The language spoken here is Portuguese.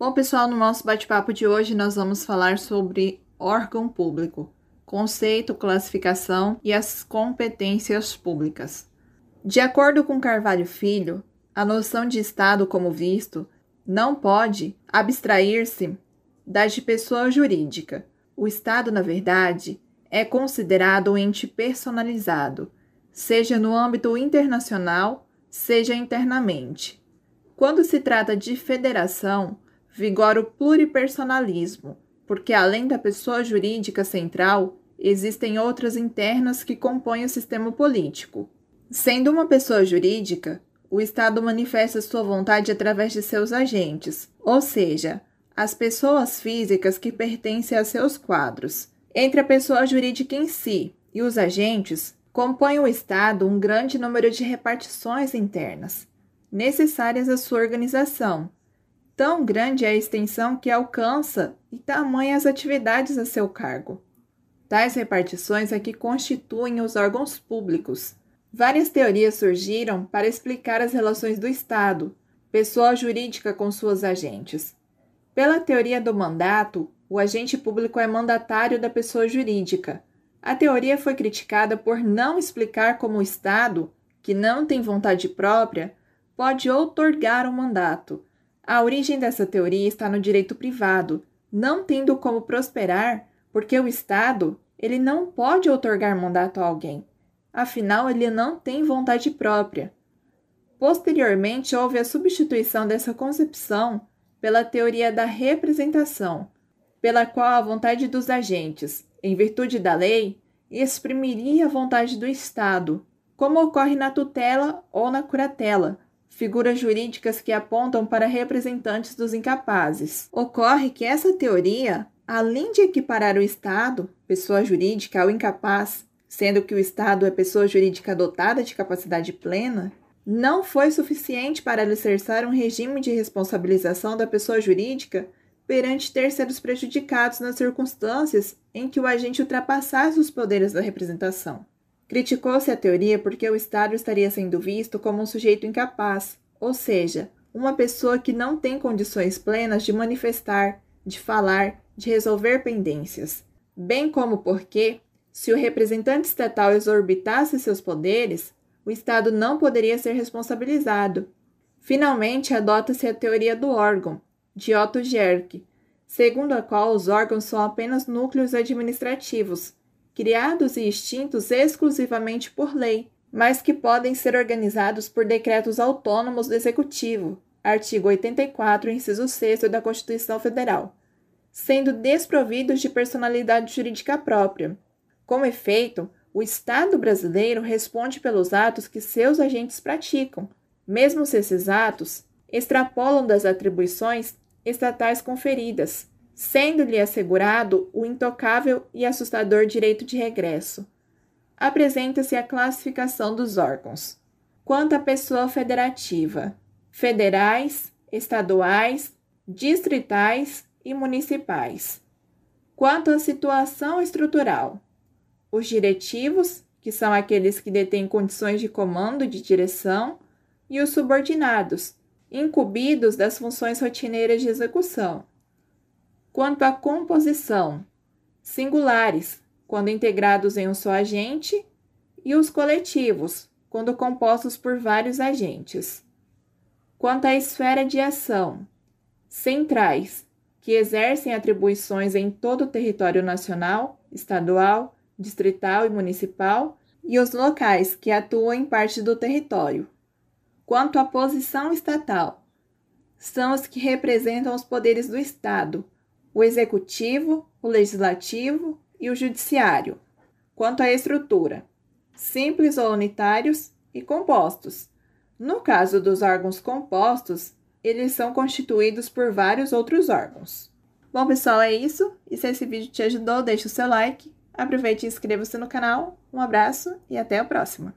Bom, pessoal, no nosso bate-papo de hoje nós vamos falar sobre órgão público, conceito, classificação e as competências públicas. De acordo com Carvalho Filho, a noção de Estado como visto não pode abstrair-se da de pessoa jurídica. O Estado, na verdade, é considerado um ente personalizado, seja no âmbito internacional, seja internamente. Quando se trata de federação, vigora o pluripersonalismo, porque além da pessoa jurídica central, existem outras internas que compõem o sistema político. Sendo uma pessoa jurídica, o Estado manifesta sua vontade através de seus agentes, ou seja, as pessoas físicas que pertencem a seus quadros. Entre a pessoa jurídica em si e os agentes, compõe o Estado um grande número de repartições internas, necessárias à sua organização, Tão grande é a extensão que alcança e as atividades a seu cargo. Tais repartições é que constituem os órgãos públicos. Várias teorias surgiram para explicar as relações do Estado, pessoa jurídica com suas agentes. Pela teoria do mandato, o agente público é mandatário da pessoa jurídica. A teoria foi criticada por não explicar como o Estado, que não tem vontade própria, pode outorgar o um mandato, a origem dessa teoria está no direito privado, não tendo como prosperar, porque o Estado, ele não pode outorgar mandato a alguém. Afinal, ele não tem vontade própria. Posteriormente, houve a substituição dessa concepção pela teoria da representação, pela qual a vontade dos agentes, em virtude da lei, exprimiria a vontade do Estado, como ocorre na tutela ou na curatela, figuras jurídicas que apontam para representantes dos incapazes. Ocorre que essa teoria, além de equiparar o Estado, pessoa jurídica, ao incapaz, sendo que o Estado é pessoa jurídica dotada de capacidade plena, não foi suficiente para alicerçar um regime de responsabilização da pessoa jurídica perante terceiros prejudicados nas circunstâncias em que o agente ultrapassasse os poderes da representação. Criticou-se a teoria porque o Estado estaria sendo visto como um sujeito incapaz, ou seja, uma pessoa que não tem condições plenas de manifestar, de falar, de resolver pendências. Bem como porque, se o representante estatal exorbitasse seus poderes, o Estado não poderia ser responsabilizado. Finalmente, adota-se a teoria do órgão, de Otto Gerck, segundo a qual os órgãos são apenas núcleos administrativos, criados e extintos exclusivamente por lei, mas que podem ser organizados por decretos autônomos do Executivo, artigo 84, inciso 6 da Constituição Federal, sendo desprovidos de personalidade jurídica própria. Com efeito, o Estado brasileiro responde pelos atos que seus agentes praticam, mesmo se esses atos extrapolam das atribuições estatais conferidas, sendo-lhe assegurado o intocável e assustador direito de regresso. Apresenta-se a classificação dos órgãos. Quanto à pessoa federativa: federais, estaduais, distritais e municipais. Quanto à situação estrutural: os diretivos, que são aqueles que detêm condições de comando e de direção, e os subordinados, incumbidos das funções rotineiras de execução. Quanto à composição, singulares, quando integrados em um só agente, e os coletivos, quando compostos por vários agentes. Quanto à esfera de ação, centrais, que exercem atribuições em todo o território nacional, estadual, distrital e municipal, e os locais, que atuam em parte do território. Quanto à posição estatal, são os que representam os poderes do Estado o executivo, o legislativo e o judiciário. Quanto à estrutura, simples ou unitários e compostos. No caso dos órgãos compostos, eles são constituídos por vários outros órgãos. Bom, pessoal, é isso. E se esse vídeo te ajudou, deixe o seu like. Aproveite e inscreva-se no canal. Um abraço e até a próxima!